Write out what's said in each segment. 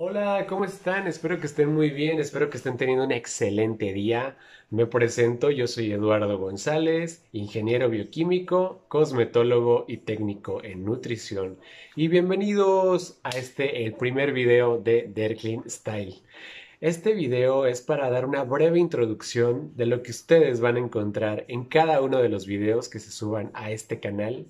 Hola, ¿cómo están? Espero que estén muy bien, espero que estén teniendo un excelente día. Me presento, yo soy Eduardo González, ingeniero bioquímico, cosmetólogo y técnico en nutrición. Y bienvenidos a este, el primer video de Derklin Style. Este video es para dar una breve introducción de lo que ustedes van a encontrar en cada uno de los videos que se suban a este canal.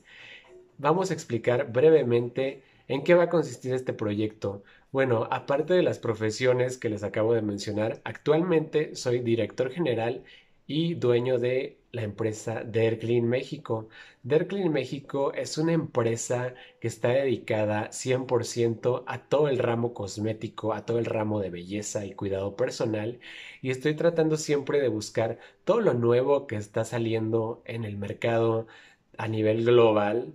Vamos a explicar brevemente en qué va a consistir este proyecto, bueno, aparte de las profesiones que les acabo de mencionar, actualmente soy director general y dueño de la empresa Derklin México. Derklin México es una empresa que está dedicada 100% a todo el ramo cosmético, a todo el ramo de belleza y cuidado personal y estoy tratando siempre de buscar todo lo nuevo que está saliendo en el mercado a nivel global,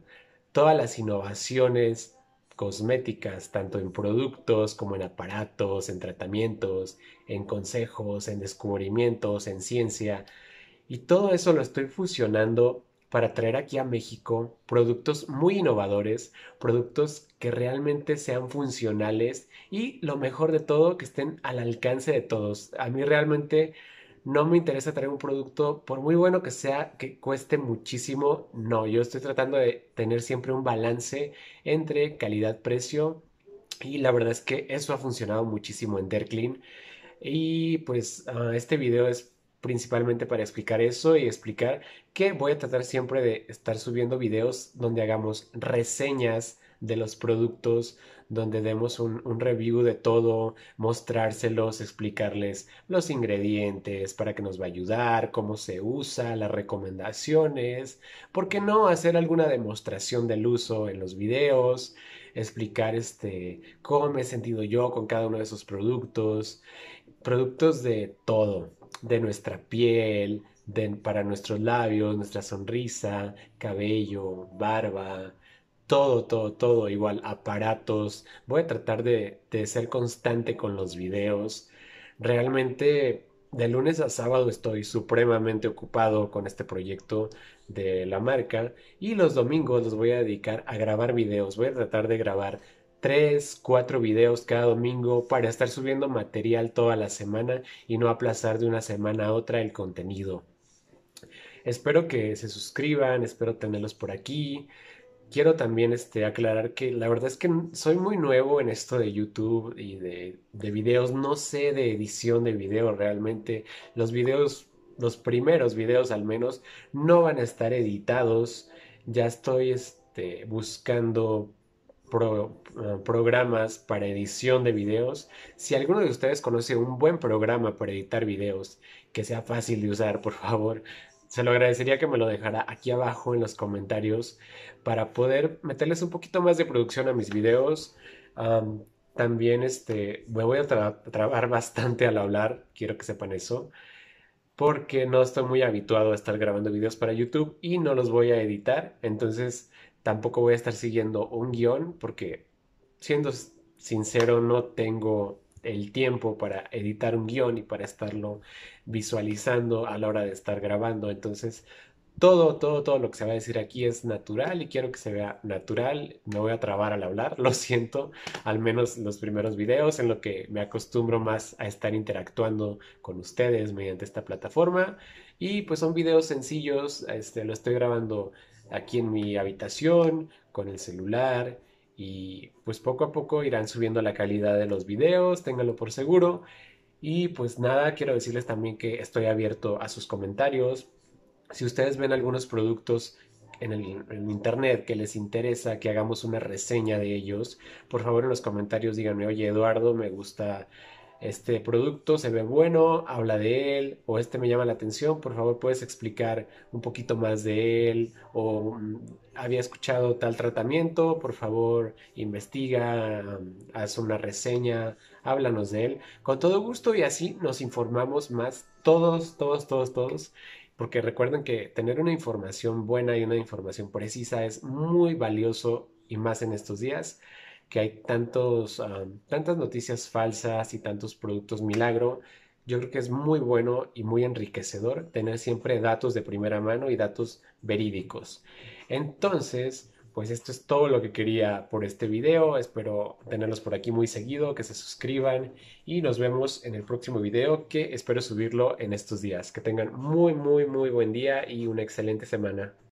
todas las innovaciones, cosméticas, tanto en productos como en aparatos, en tratamientos, en consejos, en descubrimientos, en ciencia. Y todo eso lo estoy fusionando para traer aquí a México productos muy innovadores, productos que realmente sean funcionales y lo mejor de todo, que estén al alcance de todos. A mí realmente no me interesa traer un producto, por muy bueno que sea, que cueste muchísimo, no, yo estoy tratando de tener siempre un balance entre calidad-precio y la verdad es que eso ha funcionado muchísimo en Derklin. y pues ah, este video es principalmente para explicar eso y explicar que voy a tratar siempre de estar subiendo videos donde hagamos reseñas de los productos, donde demos un, review de todo, mostrárselos, explicarles los ingredientes, para que nos va a ayudar, cómo se usa, las recomendaciones, ¿por qué no hacer alguna demostración del uso en los videos? explicar este cómo me he sentido yo con cada uno de esos productos, productos de todo, de nuestra piel, para nuestros labios, nuestra sonrisa, cabello, barba, todo, todo, todo igual, aparatos. Voy a tratar de, ser constante con los videos. Realmente de lunes a sábado estoy supremamente ocupado con este proyecto de la marca y los domingos los voy a dedicar a grabar videos. Voy a tratar de grabar tres, cuatro videos cada domingo para estar subiendo material toda la semana y no aplazar de una semana a otra el contenido. Espero que se suscriban, espero tenerlos por aquí quiero también este, aclarar que la verdad es que soy muy nuevo en esto de YouTube y de, videos. No sé de edición de videos realmente. Los videos, los primeros videos al menos, no van a estar editados. Ya estoy este, buscando ah, programas para edición de videos. Si alguno de ustedes conoce un buen programa para editar videos que sea fácil de usar, por favor, se lo agradecería que me lo dejara aquí abajo en los comentarios para poder meterles un poquito más de producción a mis videos. también este, me voy a trabajar trabar bastante al hablar, quiero que sepan eso, porque no estoy muy habituado a estar grabando videos para YouTube y no los voy a editar, entonces tampoco voy a estar siguiendo un guión porque, siendo sincero, no tengo el tiempo para editar un guión y para estarlo visualizando a la hora de estar grabando. Entonces, todo, todo, todo lo que se va a decir aquí es natural y quiero que se vea natural. no voy a trabar al hablar, lo siento, al menos los primeros videos en lo que me acostumbro más a estar interactuando con ustedes mediante esta plataforma. Y pues son videos sencillos, este, lo estoy grabando aquí en mi habitación, con el celular, y pues poco a poco irán subiendo la calidad de los videos, ténganlo por seguro. Y pues nada, quiero decirles también que estoy abierto a sus comentarios. Si ustedes ven algunos productos en el internet que les interesa que hagamos una reseña de ellos, por favor en los comentarios díganme, oye Eduardo, me gusta este producto se ve bueno, habla de él, o este me llama la atención, por favor puedes explicar un poquito más de él, o mm, había escuchado tal tratamiento, por favor investiga, mm, haz una reseña, háblanos de él, con todo gusto y así nos informamos más todos, todos, todos, todos. Porque recuerden que tener una información buena y una información precisa es muy valioso y más en estos días que hay tantos, tantas noticias falsas y tantos productos milagro, yo creo que es muy bueno y muy enriquecedor tener siempre datos de primera mano y datos verídicos. Entonces, pues esto es todo lo que quería por este video. Espero tenerlos por aquí muy seguido, que se suscriban y nos vemos en el próximo video que espero subirlo en estos días. Que tengan muy, muy, muy buen día y una excelente semana.